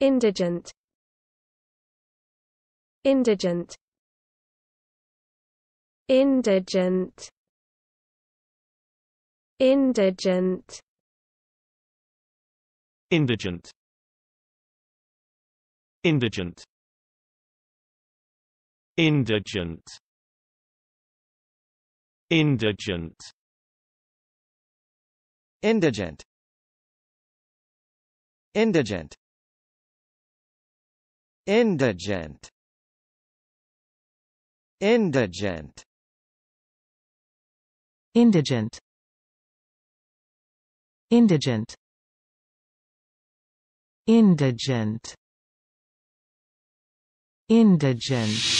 indigent indigent indigent indigent indigent indigent indigent indigent indigent indigent indigent indigent indigent indigent indigent indigent